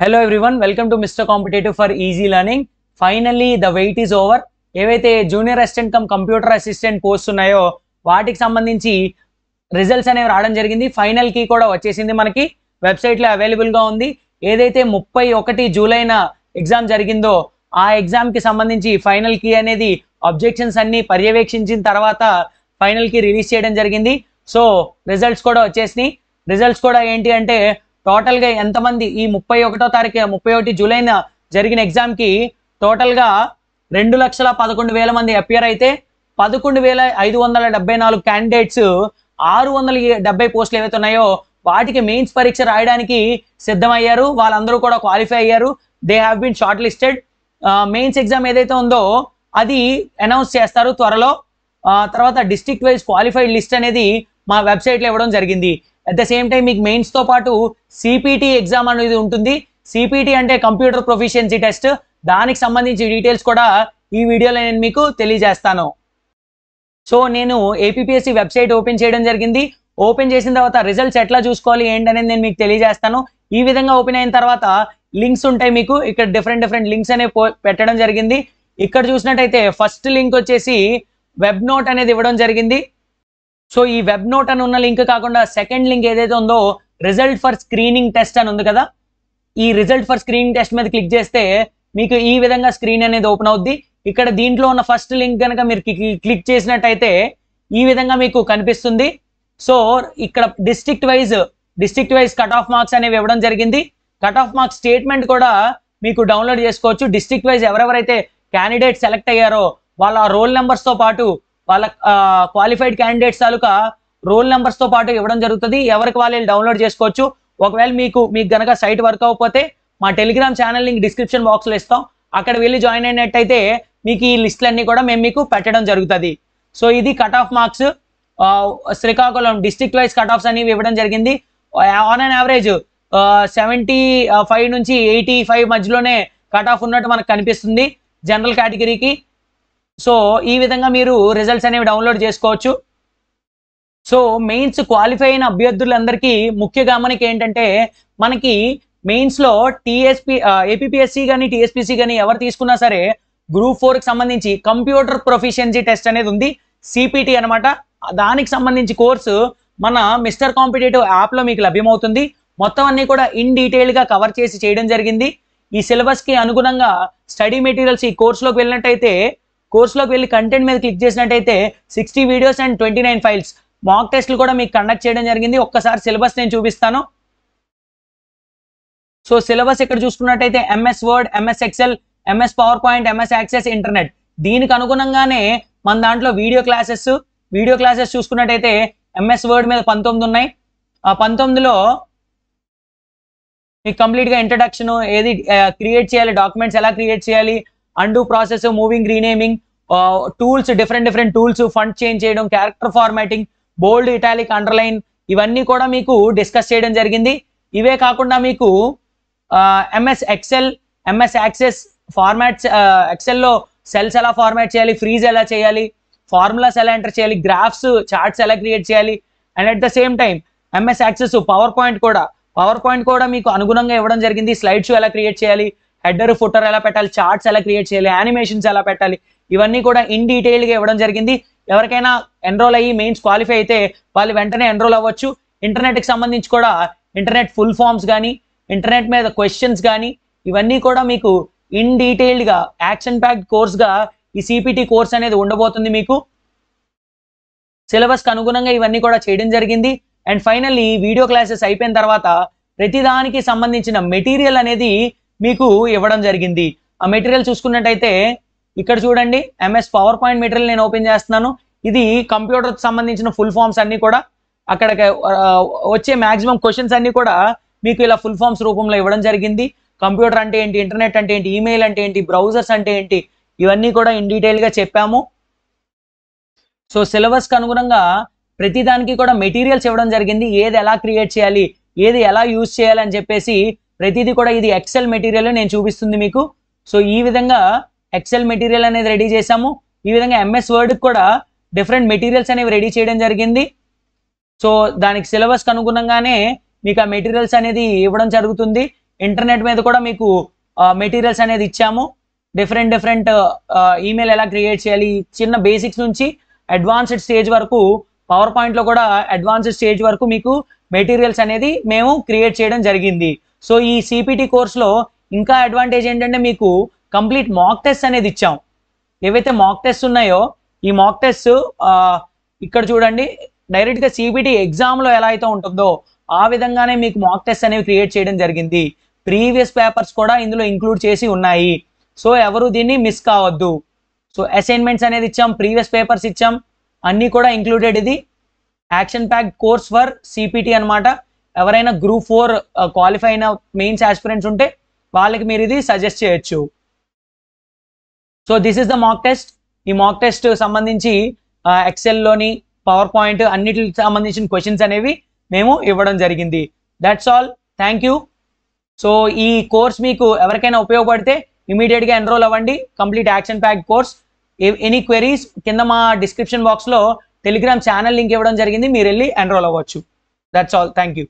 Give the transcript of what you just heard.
hello everyone welcome to mister competitive for easy learning finally the wait is over ఏవైతే junior assistant cum computer assistant post ఉన్నాయో వాటికి సంబంధించి results అనేవి రావడం జరిగింది ఫైనల్ కీ కూడా వచ్చేసింది మనకి వెబ్సైట్లో అవైలబుల్గా ఉంది ఏదైతే ముప్పై ఒకటి జూలైన ఎగ్జామ్ జరిగిందో ఆ ఎగ్జామ్కి సంబంధించి ఫైనల్ కీ అనేది అబ్జెక్షన్స్ అన్నీ పర్యవేక్షించిన తర్వాత ఫైనల్ కీ రిలీజ్ చేయడం జరిగింది సో రిజల్ట్స్ కూడా వచ్చేసినాయి రిజల్ట్స్ కూడా ఏంటి అంటే టోటల్గా ఎంతమంది ఈ ముప్పై ఒకటో తారీఖు ముప్పై ఒకటి జూలైన జరిగిన ఎగ్జామ్కి టోటల్గా రెండు లక్షల పదకొండు వేల మంది అపియర్ అయితే పదకొండు వేల ఐదు వందల డెబ్బై నాలుగు క్యాండిడేట్స్ ఆరు వందల డెబ్బై పోస్టులు ఏవైతే ఉన్నాయో వాటికి మెయిన్స్ పరీక్ష రాయడానికి సిద్ధమయ్యారు వాళ్ళందరూ కూడా క్వాలిఫై అయ్యారు they have been shortlisted mains exam ఏదైతే ఉందో అది అనౌన్స్ చేస్తారు త్వరలో తర్వాత డిస్ట్రిక్ట్ వైజ్ క్వాలిఫైడ్ లిస్ట్ అనేది మా వెబ్సైట్లో ఇవ్వడం జరిగింది అట్ ద సేమ్ టైం మీకు మెయిన్స్తో పాటు సిపిటీ ఎగ్జామ్ అనేది ఉంటుంది సిపిటీ అంటే కంప్యూటర్ ప్రొఫిషియన్సీ టెస్ట్ దానికి సంబంధించి డీటెయిల్స్ కూడా ఈ వీడియోలో నేను మీకు తెలియజేస్తాను సో నేను ఏపీఎస్సి వెబ్సైట్ ఓపెన్ చేయడం జరిగింది ఓపెన్ చేసిన తర్వాత రిజల్ట్స్ ఎట్లా చూసుకోవాలి ఏంటనేది నేను మీకు తెలియజేస్తాను ఈ విధంగా ఓపెన్ అయిన తర్వాత లింక్స్ ఉంటాయి మీకు ఇక్కడ డిఫరెంట్ డిఫరెంట్ లింక్స్ అనేవి పెట్టడం జరిగింది ఇక్కడ చూసినట్టయితే ఫస్ట్ లింక్ వచ్చేసి వెబ్ నోట్ అనేది ఇవ్వడం జరిగింది సో ఈ వెబ్ నోట్ అని ఉన్న లింక్ కాకుండా సెకండ్ లింక్ ఏదైతే ఉందో రిజల్ట్ ఫర్ స్క్రీనింగ్ టెస్ట్ అని ఉంది కదా ఈ రిజల్ట్ ఫర్ స్క్రీనింగ్ టెస్ట్ మీద క్లిక్ చేస్తే మీకు ఈ విధంగా స్క్రీన్ అనేది ఓపెన్ అవుద్ది ఇక్కడ దీంట్లో ఉన్న ఫస్ట్ లింక్ కనుక మీరు క్లిక్ చేసినట్టయితే ఈ విధంగా మీకు కనిపిస్తుంది సో ఇక్కడ district wise district wise cut off marks అనేవి ఇవ్వడం జరిగింది కట్ ఆఫ్ మార్క్స్ స్టేట్మెంట్ కూడా మీకు డౌన్లోడ్ చేసుకోవచ్చు డిస్ట్రిక్ట్ వైజ్ ఎవరెవరైతే క్యాండిడేట్ సెలెక్ట్ అయ్యారో వాళ్ళ రోల్ నెంబర్స్తో పాటు వాళ్ళ క్వాలిఫైడ్ క్యాండిడేట్స్ తాలూకా రోల్ నెంబర్స్ తో పాటు ఇవ్వడం జరుగుతుంది ఎవరికి వాళ్ళు డౌన్లోడ్ చేసుకోవచ్చు ఒకవేళ మీకు మీకు గనక సైట్ వర్క్ అవ్వకపోతే మా టెలిగ్రామ్ ఛానల్ లింక్ డిస్క్రిప్షన్ లో ఇస్తాం అక్కడ వెళ్ళి జాయిన్ అయినట్టయితే మీకు ఈ లిస్టులన్నీ కూడా మేము మీకు పెట్టడం జరుగుతుంది సో ఇది cut off marks Srikakulam district wise cut offs అనేవి ఇవ్వడం జరిగింది on an average seventy five నుంచి ఎయిటీ ఫైవ్ మధ్యలోనే కట్ ఆఫ్ ఉన్నట్టు మనకు కనిపిస్తుంది జనరల్ కేటగిరీకి సో ఈ విధంగా మీరు రిజల్ట్స్ అనేవి డౌన్లోడ్ చేసుకోవచ్చు సో మెయిన్స్ క్వాలిఫై అయిన అభ్యర్థులందరికీ ముఖ్య గమనిక ఏంటంటే మనకి మెయిన్స్లో టీఎస్పీ ఏపీఎస్సీ కానీ టీఎస్పీసీ కానీ ఎవరు తీసుకున్నా సరే గ్రూప్ ఫోర్కి సంబంధించి కంప్యూటర్ ప్రొఫిషియన్సీ టెస్ట్ అనేది ఉంది సిపిటి అనమాట దానికి సంబంధించి కోర్సు మన మిస్టర్ కాంపిటేటివ్ యాప్లో మీకు లభ్యమవుతుంది మొత్తం అన్నీ కూడా ఇన్ డీటెయిల్గా కవర్ చేసి చేయడం జరిగింది ఈ సిలబస్కి అనుగుణంగా స్టడీ మెటీరియల్స్ ఈ కోర్సులోకి వెళ్ళినట్టయితే కోర్సులోకి వెళ్ళి కంటెంట్ మీద క్లిక్ చేసినట్టయితే sixty videos and twenty nine files mock టెస్ట్లు కూడా మీకు కండక్ట్ చేయడం జరిగింది ఒక్కసారి సిలబస్ నేను చూపిస్తాను సో సిలబస్ ఇక్కడ చూసుకున్నట్టయితే MS word MS excel MS power point MS access internet దీనికి అనుగుణంగానే మన దాంట్లో వీడియో క్లాసెస్ వీడియో క్లాసెస్ చూసుకున్నట్టయితే ఎంఎస్ వర్డ్ మీద పంతొమ్మిది ఉన్నాయి ఆ పంతొమ్మిదిలో మీకు కంప్లీట్గా ఇంట్రడక్షన్ ఏది క్రియేట్ చేయాలి డాక్యుమెంట్స్ ఎలా క్రియేట్ చేయాలి and process moving renaming tools different different tools font change చేయడం character formatting bold italic underline ఇవన్నీ కూడా మీకు డిస్కస్ చేయడం జరిగింది ఇవే కాకుండా మీకు MS excel MS access formats ఎక్సెల్లో సెల్స్ ఎలా ఫార్మాట్ చేయాలి ఫ్రీజ్ ఎలా చేయాలి ఫార్ములాస్ ఎలా ఎంటర్ చేయాలి గ్రాఫ్స్ చార్ట్స్ ఎలా క్రియేట్ చేయాలి and at the same time MS access power point కూడా పవర్ పాయింట్ కూడా మీకు అనుగుణంగా ఇవ్వడం జరిగింది స్లైడ్ షో ఎలా క్రియేట్ చేయాలి హెడర్ ఫుటర్ ఎలా పెట్టాలి చార్ట్స్ ఎలా క్రియేట్ చేయాలి యానిమేషన్స్ ఎలా పెట్టాలి ఇవన్నీ కూడా ఇన్ డీటెయిల్గా ఇవ్వడం జరిగింది ఎవరికైనా ఎన్రోల్ అయ్యి మెయిన్స్ క్వాలిఫై అయితే వాళ్ళు వెంటనే ఎన్రోల్ అవ్వచ్చు ఇంటర్నెట్కి సంబంధించి కూడా ఇంటర్నెట్ ఫుల్ ఫామ్స్ కానీ ఇంటర్నెట్ మీద క్వశ్చన్స్ కానీ ఇవన్నీ కూడా మీకు ఇన్ డీటెయిల్డ్గా యాక్షన్ ప్యాక్డ్ కోర్స్గా ఈ సిపిటి కోర్స్ అనేది ఉండబోతుంది మీకు సిలబస్కి అనుగుణంగా ఇవన్నీ కూడా చేయడం జరిగింది అండ్ ఫైనల్లీ వీడియో క్లాసెస్ అయిపోయిన తర్వాత ప్రతిదానికి సంబంధించిన మెటీరియల్ అనేది మీకు ఇవ్వడం జరిగింది ఆ మెటీరియల్ చూసుకున్నట్టయితే ఇక్కడ చూడండి ఎంఎస్ పవర్ పాయింట్ మెటీరియల్ నేను ఓపెన్ చేస్తున్నాను ఇది కంప్యూటర్కి సంబంధించిన ఫుల్ ఫామ్స్ అన్నీ కూడా అక్కడ వచ్చే మాక్సిమం క్వశ్చన్స్ అన్నీ కూడా మీకు ఇలా ఫుల్ ఫామ్స్ రూపంలో ఇవ్వడం జరిగింది కంప్యూటర్ అంటే ఏంటి ఇంటర్నెట్ అంటే ఏంటి ఈమెయిల్ అంటే ఏంటి బ్రౌజర్స్ అంటే ఏంటి ఇవన్నీ కూడా ఇన్ డీటెయిల్గా చెప్పాము సో సిలబస్కి అనుగుణంగా ప్రతిదానికి కూడా మెటీరియల్స్ ఇవ్వడం జరిగింది ఏది ఎలా క్రియేట్ చేయాలి ఏది ఎలా యూజ్ చేయాలి అని చెప్పేసి ప్రతిదీ కూడా ఇది ఎక్సెల్ మెటీరియల్ నేను చూపిస్తుంది మీకు సో ఈ విధంగా ఎక్సెల్ మెటీరియల్ అనేది రెడీ చేశాము ఈ విధంగా ఎంఎస్ వర్డ్కి కూడా డిఫరెంట్ మెటీరియల్స్ అనేవి రెడీ చేయడం జరిగింది సో దానికి సిలబస్ అనుగుణంగానే మీకు ఆ మెటీరియల్స్ అనేది ఇవ్వడం జరుగుతుంది ఇంటర్నెట్ మీద కూడా మీకు మెటీరియల్స్ అనేది ఇచ్చాము డిఫరెంట్ డిఫరెంట్ ఈమెయిల్ ఎలా క్రియేట్ చేయాలి చిన్న బేసిక్స్ నుంచి అడ్వాన్స్డ్ స్టేజ్ వరకు పవర్ పాయింట్లో కూడా అడ్వాన్స్డ్ స్టేజ్ వరకు మీకు మెటీరియల్స్ అనేది మేము క్రియేట్ చేయడం జరిగింది సో ఈ సిపిటి కోర్సులో ఇంకా అడ్వాంటేజ్ ఏంటంటే మీకు కంప్లీట్ మాక్ టెస్ట్ అనేది ఇచ్చాం ఏవైతే మాక్ టెస్ట్ ఉన్నాయో ఈ మాక్ టెస్ట్ ఇక్కడ చూడండి డైరెక్ట్గా సిబిటీ ఎగ్జామ్లో ఎలా అయితే ఉంటుందో ఆ విధంగానే మీకు మాక్ టెస్ట్ అనేవి క్రియేట్ చేయడం జరిగింది ప్రీవియస్ పేపర్స్ కూడా ఇందులో ఇంక్లూడ్ చేసి ఉన్నాయి సో ఎవరు దీన్ని మిస్ కావద్దు సో అసైన్మెంట్స్ అనేది ఇచ్చాం ప్రీవియస్ పేపర్స్ ఇచ్చాం అన్నీ కూడా ఇంక్లూడెడ్ ఇది action pack course for CPT అనమాట ఎవరైనా గ్రూప్ ఫోర్ క్వాలిఫై అయిన మెయిన్స్ ఆస్పిరెంట్స్ ఉంటే వాళ్ళకి మీరు ఇది సజెస్ట్ చేయొచ్చు so this is the mock test ఈ మాక్ టెస్ట్ సంబంధించి ఎక్సెల్లోని పవర్ పాయింట్ అన్నిటికి సంబంధించిన క్వశ్చన్స్ అనేవి మేము ఇవ్వడం జరిగింది that's all thank you so ఈ కోర్స్ మీకు ఎవరికైనా ఉపయోగపడితే ఇమీడియట్గా ఎన్రోల్ అవ్వండి complete action pack course any queries కింద మా డిస్క్రిప్షన్ బాక్స్లో టెలిగ్రామ్ ఛానల్ లింక్ ఇవ్వడం జరిగింది మీరు వెళ్ళి ఎన్రోల్ అవ్వచ్చు దట్స్ ఆల్ థ్యాంక్ యూ